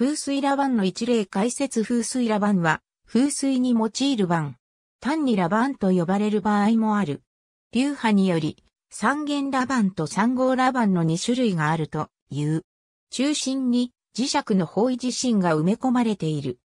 風水羅盤の一例解説風水羅盤は、風水に用いる盤。単に羅盤と呼ばれる場合もある。流派により、三元羅盤と三号羅盤の2種類があるという。中心に磁石の方位自身が埋め込まれている。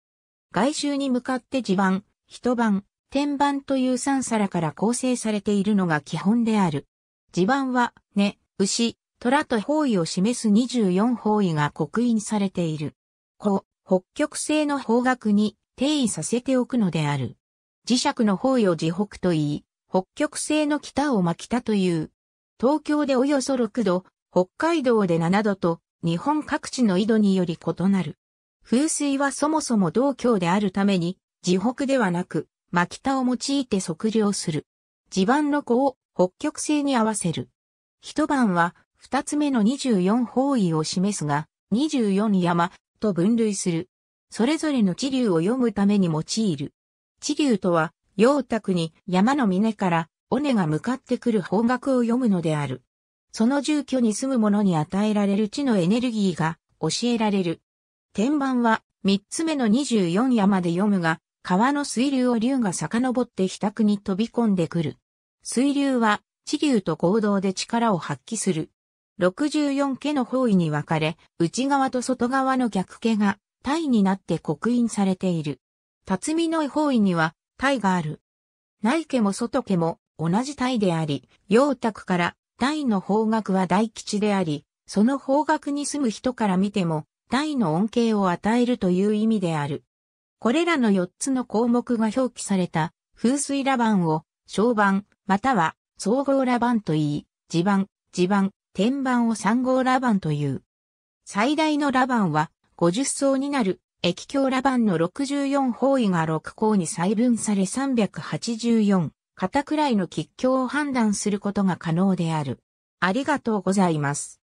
外周に向かって地盤、人盤、天盤という3皿から構成されているのが基本である。地盤は、根、牛、虎と方位を示す24方位が刻印されている。こう、北極星の方角に定位させておくのである。磁石の方よ磁北と言い、北極星の北を真北という。東京でおよそ6度、北海道で7度と、日本各地の緯度により異なる。風水はそもそも同郷であるために、地北ではなく、真北を用いて測量する。地盤の子を北極星に合わせる。一晩は、二つ目の24方位を示すが、24山、と分類する。それぞれの地流を読むために用いる。地流とは、陽卓に山の峰から尾根が向かってくる方角を読むのである。その住居に住む者に与えられる地のエネルギーが教えられる。天板は三つ目の24山で読むが、川の水流を竜が遡って北区に飛び込んでくる。水流は地流と行動で力を発揮する。64家の方位に分かれ、内側と外側の逆家が、体になって刻印されている。辰巳の方位には、体がある。内家も外家も同じ体であり、陽卓からイの方角は大吉であり、その方角に住む人から見ても、イの恩恵を与えるという意味である。これらの4つの項目が表記された風水羅盤を、小盤、または総合羅盤といい、地盤、地盤、天板を3号ラバンという。最大のラバンは50層になる液晶ラバンの64方位が6項に細分され384型くらいの吉強を判断することが可能である。ありがとうございます。